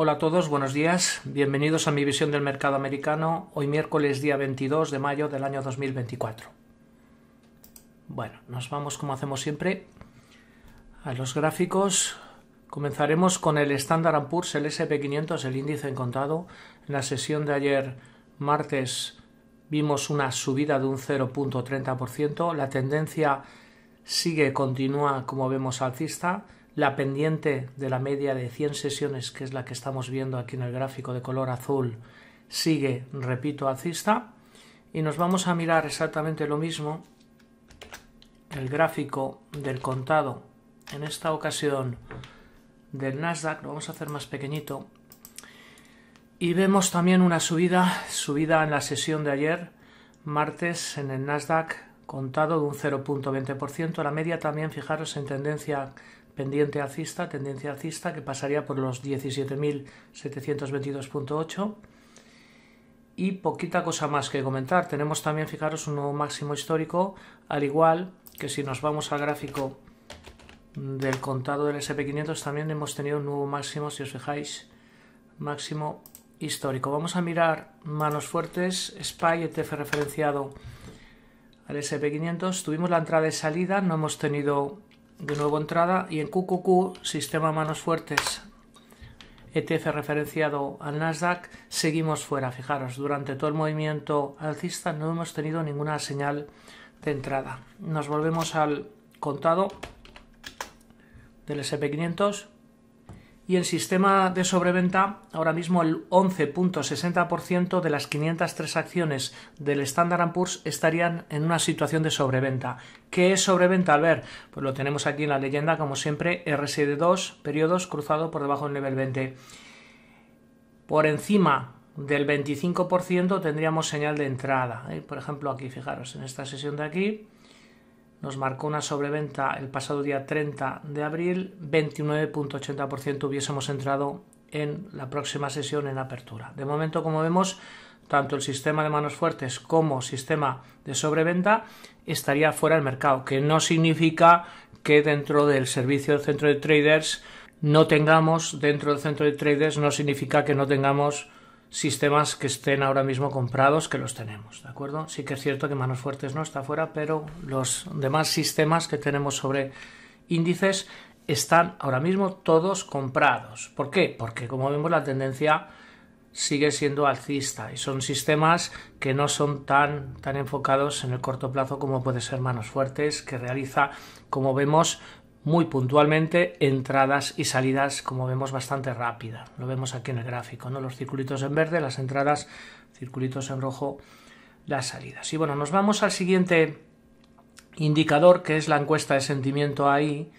Hola a todos, buenos días. Bienvenidos a mi visión del mercado americano, hoy miércoles día 22 de mayo del año 2024. Bueno, nos vamos como hacemos siempre a los gráficos. Comenzaremos con el Standard Poor's, el SP500, el índice en contado. En la sesión de ayer, martes, vimos una subida de un 0.30%. La tendencia sigue, continúa como vemos alcista la pendiente de la media de 100 sesiones, que es la que estamos viendo aquí en el gráfico de color azul, sigue, repito, alcista. Y nos vamos a mirar exactamente lo mismo, el gráfico del contado, en esta ocasión del Nasdaq, lo vamos a hacer más pequeñito, y vemos también una subida, subida en la sesión de ayer, martes, en el Nasdaq, contado de un 0.20%. La media también, fijaros, en tendencia pendiente alcista, tendencia alcista que pasaría por los 17.722.8 y poquita cosa más que comentar. Tenemos también, fijaros, un nuevo máximo histórico, al igual que si nos vamos al gráfico del contado del SP500, también hemos tenido un nuevo máximo, si os fijáis, máximo histórico. Vamos a mirar manos fuertes, SPY, ETF referenciado al SP500. Tuvimos la entrada y salida, no hemos tenido de nuevo entrada y en QQQ, sistema manos fuertes, ETF referenciado al Nasdaq, seguimos fuera. Fijaros, durante todo el movimiento alcista no hemos tenido ninguna señal de entrada. Nos volvemos al contado del SP500 y en sistema de sobreventa, ahora mismo el 11.60% de las 503 acciones del Standard Poor's estarían en una situación de sobreventa. ¿Qué es sobreventa, ver Pues lo tenemos aquí en la leyenda, como siempre, RSD2, periodos cruzado por debajo del nivel 20. Por encima del 25% tendríamos señal de entrada. ¿eh? Por ejemplo, aquí, fijaros, en esta sesión de aquí, nos marcó una sobreventa el pasado día 30 de abril, 29.80% hubiésemos entrado en la próxima sesión en apertura. De momento, como vemos, tanto el sistema de manos fuertes como sistema de sobreventa estaría fuera del mercado, que no significa que dentro del servicio del centro de traders no tengamos, dentro del centro de traders no significa que no tengamos sistemas que estén ahora mismo comprados, que los tenemos, ¿de acuerdo? Sí que es cierto que Manos Fuertes no está fuera, pero los demás sistemas que tenemos sobre índices están ahora mismo todos comprados. ¿Por qué? Porque como vemos la tendencia sigue siendo alcista y son sistemas que no son tan, tan enfocados en el corto plazo como puede ser Manos Fuertes, que realiza, como vemos, muy puntualmente entradas y salidas, como vemos, bastante rápida. Lo vemos aquí en el gráfico, ¿no? Los circulitos en verde, las entradas, circulitos en rojo, las salidas. Y bueno, nos vamos al siguiente indicador, que es la encuesta de sentimiento ahí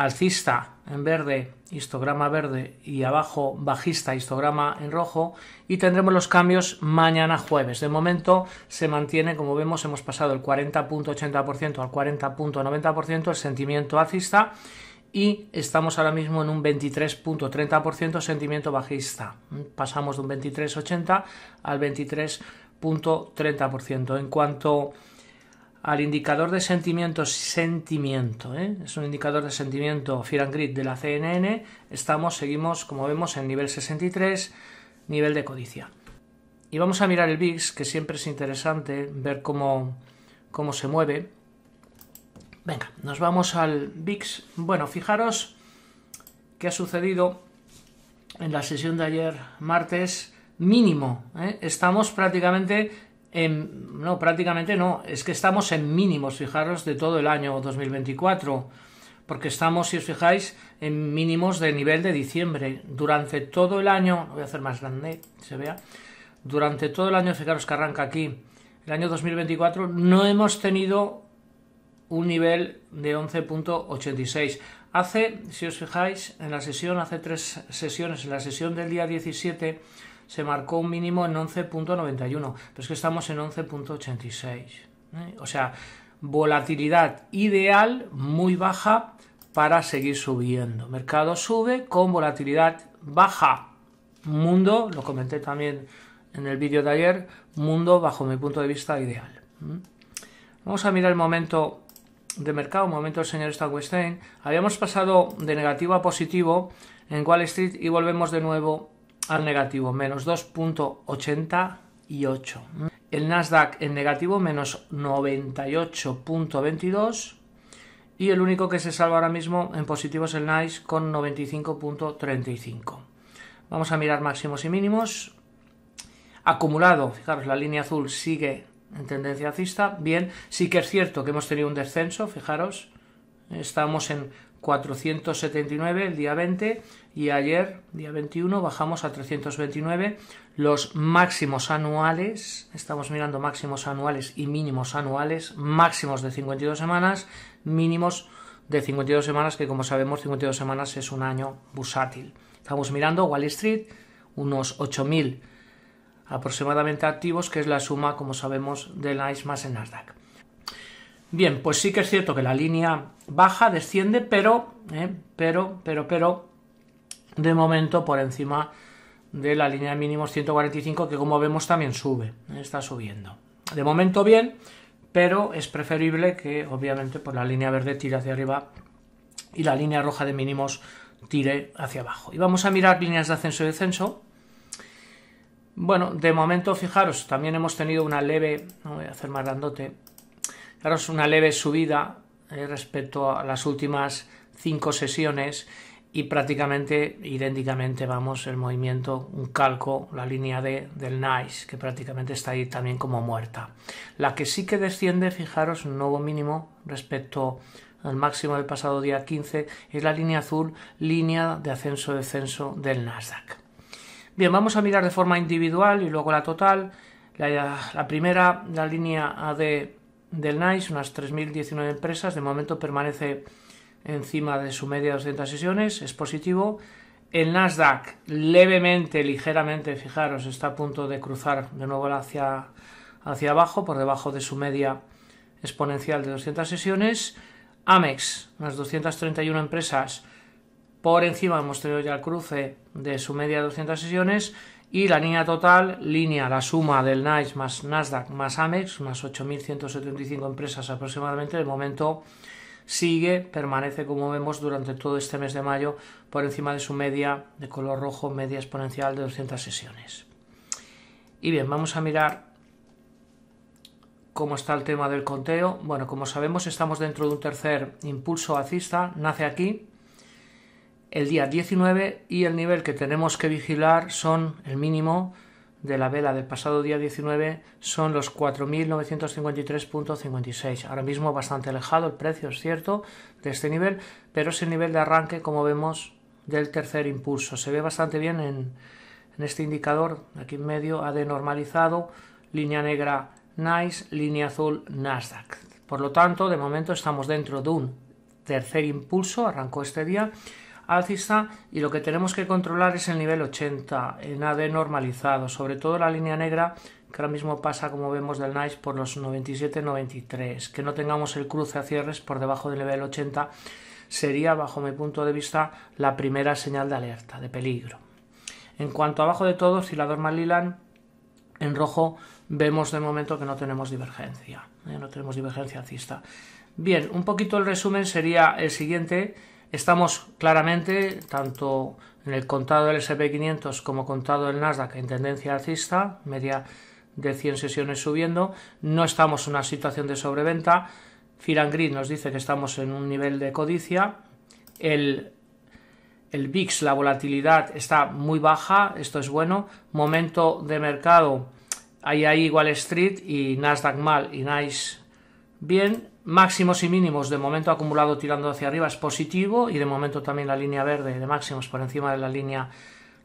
alcista en verde, histograma verde y abajo bajista, histograma en rojo y tendremos los cambios mañana jueves. De momento se mantiene, como vemos, hemos pasado el 40.80% al 40.90% el sentimiento alcista y estamos ahora mismo en un 23.30% sentimiento bajista. Pasamos de un 23.80 al 23.30%. En cuanto al indicador de sentimiento, sentimiento, ¿eh? es un indicador de sentimiento Fear and de la CNN, estamos, seguimos, como vemos, en nivel 63, nivel de codicia. Y vamos a mirar el VIX, que siempre es interesante ver cómo, cómo se mueve. Venga, nos vamos al VIX. Bueno, fijaros qué ha sucedido en la sesión de ayer, martes, mínimo. ¿eh? Estamos prácticamente no, prácticamente no, es que estamos en mínimos, fijaros, de todo el año 2024, porque estamos, si os fijáis, en mínimos de nivel de diciembre. Durante todo el año, voy a hacer más grande, se vea, durante todo el año, fijaros que arranca aquí, el año 2024, no hemos tenido un nivel de 11.86. Hace, si os fijáis, en la sesión, hace tres sesiones, en la sesión del día 17, se marcó un mínimo en 11.91, pero es que estamos en 11.86. ¿eh? O sea, volatilidad ideal muy baja para seguir subiendo. Mercado sube con volatilidad baja. Mundo, lo comenté también en el vídeo de ayer, mundo bajo mi punto de vista ideal. Vamos a mirar el momento de mercado, momento del señor Stanwestein. Habíamos pasado de negativo a positivo en Wall Street y volvemos de nuevo al negativo, menos 2.88. El Nasdaq en negativo, menos 98.22. Y el único que se salva ahora mismo en positivo es el NICE con 95.35. Vamos a mirar máximos y mínimos. Acumulado, fijaros, la línea azul sigue en tendencia alcista. Bien, sí que es cierto que hemos tenido un descenso, fijaros. Estamos en 479 el día 20 y ayer, día 21, bajamos a 329. Los máximos anuales, estamos mirando máximos anuales y mínimos anuales, máximos de 52 semanas, mínimos de 52 semanas, que como sabemos 52 semanas es un año bursátil. Estamos mirando Wall Street, unos 8.000 aproximadamente activos, que es la suma, como sabemos, del ICE más en Nasdaq. Bien, pues sí que es cierto que la línea baja desciende, pero, eh, pero, pero, pero, de momento por encima de la línea de mínimos 145 que como vemos también sube, está subiendo. De momento bien, pero es preferible que obviamente por pues la línea verde tire hacia arriba y la línea roja de mínimos tire hacia abajo. Y vamos a mirar líneas de ascenso y descenso. Bueno, de momento, fijaros, también hemos tenido una leve, no voy a hacer más grandote, es una leve subida eh, respecto a las últimas cinco sesiones y prácticamente idénticamente vamos el movimiento, un calco, la línea D del NICE, que prácticamente está ahí también como muerta. La que sí que desciende, fijaros, un nuevo mínimo respecto al máximo del pasado día 15, es la línea azul, línea de ascenso-descenso del Nasdaq. Bien, vamos a mirar de forma individual y luego la total. La, la primera, la línea AD del NICE, unas 3.019 empresas, de momento permanece encima de su media de 200 sesiones, es positivo. El Nasdaq levemente, ligeramente, fijaros, está a punto de cruzar de nuevo hacia, abajo, por debajo de su media exponencial de 200 sesiones. Amex, unas 231 empresas, por encima hemos tenido ya el cruce de su media de 200 sesiones y la línea total, línea la suma del NICE más Nasdaq más Amex, más 8.175 empresas aproximadamente, de momento sigue, permanece como vemos durante todo este mes de mayo por encima de su media de color rojo, media exponencial de 200 sesiones. Y bien, vamos a mirar cómo está el tema del conteo. Bueno, como sabemos estamos dentro de un tercer impulso alcista, nace aquí, el día 19 y el nivel que tenemos que vigilar son el mínimo de la vela del pasado día 19 son los 4.953.56. Ahora mismo bastante alejado el precio, es cierto, de este nivel, pero es el nivel de arranque, como vemos, del tercer impulso. Se ve bastante bien en, este indicador, aquí en medio, AD normalizado, línea negra NICE, línea azul Nasdaq. Por lo tanto, de momento estamos dentro de un tercer impulso, arrancó este día, alcista y lo que tenemos que controlar es el nivel 80 en AD normalizado, sobre todo la línea negra que ahora mismo pasa como vemos del NICE por los 97-93, que no tengamos el cruce a cierres por debajo del nivel 80 sería bajo mi punto de vista la primera señal de alerta, de peligro. En cuanto abajo de todo, oscilador lilan, en rojo vemos de momento que no tenemos divergencia, ¿eh? no tenemos divergencia alcista. Bien, un poquito el resumen sería el siguiente. Estamos claramente, tanto en el contado del SP500 como contado del Nasdaq, en tendencia alcista, media de 100 sesiones subiendo. No estamos en una situación de sobreventa. Firangrid nos dice que estamos en un nivel de codicia. El, el VIX, la volatilidad está muy baja, esto es bueno. Momento de mercado, hay ahí Wall Street y Nasdaq mal y Nice bien máximos y mínimos de momento acumulado tirando hacia arriba es positivo y de momento también la línea verde de máximos por encima de la línea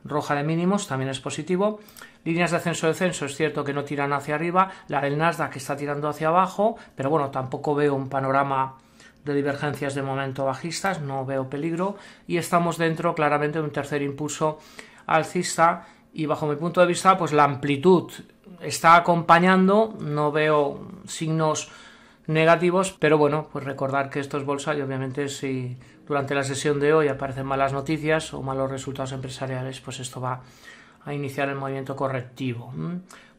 roja de mínimos también es positivo. Líneas de ascenso-descenso es cierto que no tiran hacia arriba, la del Nasdaq está tirando hacia abajo, pero bueno, tampoco veo un panorama de divergencias de momento bajistas, no veo peligro y estamos dentro claramente de un tercer impulso alcista y bajo mi punto de vista pues la amplitud está acompañando, no veo signos negativos, pero bueno, pues recordar que esto es bolsa y obviamente si durante la sesión de hoy aparecen malas noticias o malos resultados empresariales, pues esto va a iniciar el movimiento correctivo.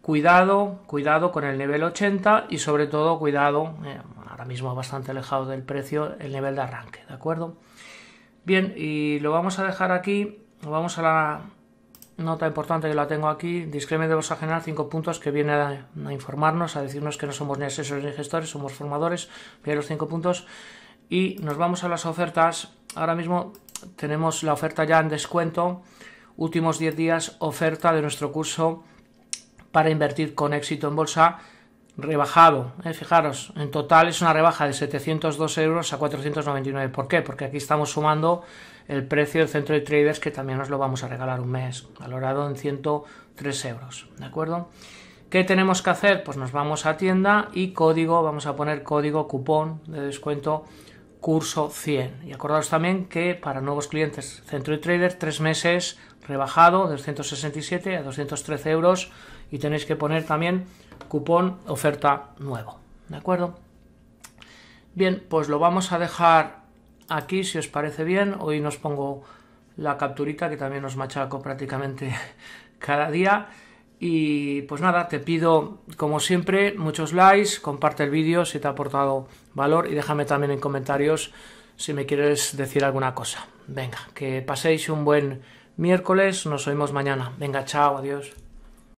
Cuidado, cuidado con el nivel 80 y sobre todo cuidado, eh, ahora mismo bastante alejado del precio, el nivel de arranque, ¿de acuerdo? Bien, y lo vamos a dejar aquí, vamos a la nota importante que la tengo aquí, discremen de bolsa general, cinco puntos que viene a, informarnos, a decirnos que no somos ni asesores ni gestores, somos formadores, viene los cinco puntos. Y nos vamos a las ofertas. Ahora mismo tenemos la oferta ya en descuento, últimos 10 días, oferta de nuestro curso para invertir con éxito en bolsa rebajado. ¿eh? fijaros, en total es una rebaja de 702 euros a 499. ¿Por qué? Porque aquí estamos sumando el precio del centro de traders que también nos lo vamos a regalar un mes, valorado en 103 euros, ¿de acuerdo? ¿Qué tenemos que hacer? Pues nos vamos a tienda y código, vamos a poner código cupón de descuento curso 100. Y acordaos también que para nuevos clientes Centro de Trader, tres meses rebajado de 267 a 213 euros y tenéis que poner también cupón oferta nuevo. ¿De acuerdo? Bien, pues lo vamos a dejar aquí, si os parece bien, hoy nos pongo la capturita que también os machaco prácticamente cada día. Y pues nada, te pido como siempre muchos likes, comparte el vídeo si te ha aportado valor y déjame también en comentarios si me quieres decir alguna cosa. Venga, que paséis un buen miércoles, nos oímos mañana. Venga, chao, adiós.